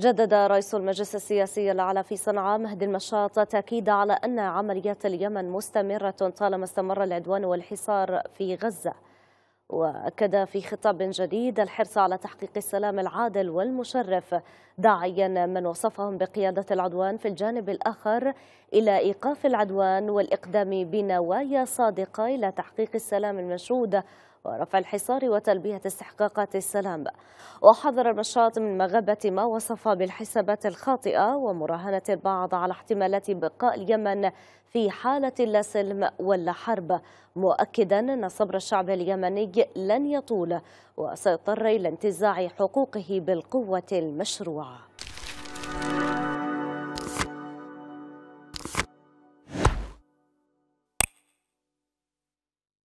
جدد رئيس المجلس السياسي الأعلى في صنعاء مهدي المشاط تأكيد على أن عمليات اليمن مستمرة طالما استمر العدوان والحصار في غزة وأكد في خطاب جديد الحرص على تحقيق السلام العادل والمشرف داعيا من وصفهم بقيادة العدوان في الجانب الآخر إلى إيقاف العدوان والإقدام بنوايا صادقة إلى تحقيق السلام المشهود ورفع الحصار وتلبية استحقاقات السلام وحذر المشاط من مغبة ما وصف بالحسابات الخاطئة ومراهنة البعض على احتمالات بقاء اليمن في حالة لا سلم ولا حرب مؤكدا أن صبر الشعب اليمني لن يطول وسيضطر إلى انتزاع حقوقه بالقوة المشروعة